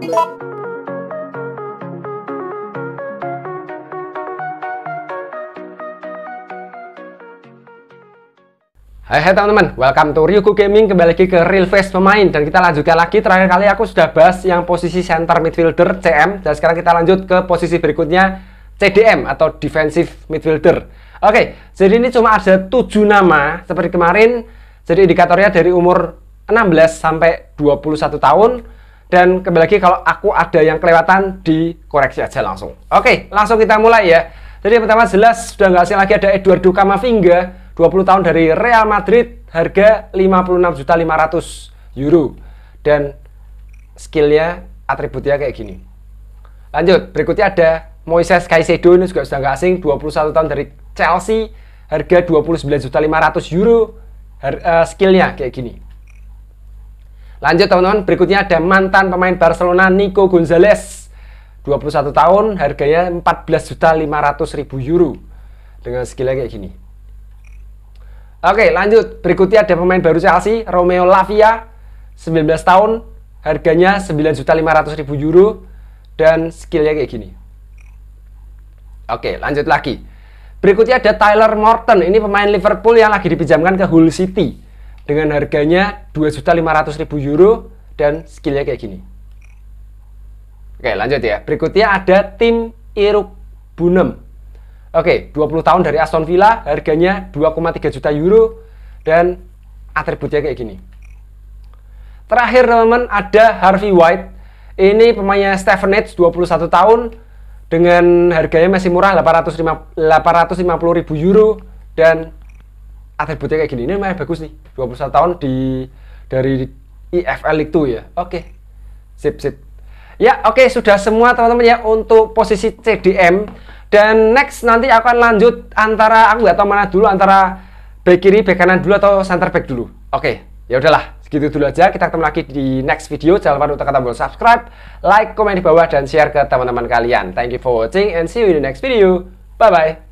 Hai hai teman-teman, welcome to Ryuku Gaming kembali lagi ke real face pemain dan kita lanjutkan lagi terakhir kali aku sudah bahas yang posisi center midfielder CM dan sekarang kita lanjut ke posisi berikutnya CDM atau defensive midfielder. Oke, jadi ini cuma ada 7 nama seperti kemarin. Jadi indikatornya dari umur 16 sampai 21 tahun dan kembali lagi kalau aku ada yang kelewatan dikoreksi aja langsung oke langsung kita mulai ya jadi yang pertama jelas sudah nggak asing lagi ada Eduardo Camavinga 20 tahun dari Real Madrid harga 56.500 euro dan skillnya atributnya kayak gini lanjut berikutnya ada Moises Caicedo ini juga sudah nggak asing 21 tahun dari Chelsea harga 29.500 euro har uh, skillnya kayak gini Lanjut teman-teman, berikutnya ada mantan pemain Barcelona Nico Gonzalez. 21 tahun, harganya juta ribu euro. Dengan skillnya kayak gini. Oke, lanjut. Berikutnya ada pemain baru Chelsea, Romeo Lavia, 19 tahun, harganya juta ribu euro dan skillnya kayak gini. Oke, lanjut lagi. Berikutnya ada Tyler Morton, ini pemain Liverpool yang lagi dipinjamkan ke Hull City dengan harganya 2.500.000 euro dan skillnya kayak gini. Oke lanjut ya, berikutnya ada tim Iruk Bunem. Oke, 20 tahun dari Aston Villa, harganya 2,3 juta euro dan atributnya kayak gini. Terakhir teman-teman ada Harvey White. Ini pemainnya Stevenage 21 tahun dengan harganya masih murah 850 euro dan atributnya kayak gini ini lumayan bagus nih 21 tahun di dari IFL League 2 ya oke okay. sip sip ya oke okay, sudah semua teman-teman ya untuk posisi CDM dan next nanti akan lanjut antara aku nggak tahu mana dulu antara back kiri back kanan dulu atau center back dulu oke okay, ya udahlah segitu dulu aja kita ketemu lagi di next video jangan lupa untuk tekan tombol subscribe like komen di bawah dan share ke teman-teman kalian thank you for watching and see you in the next video bye bye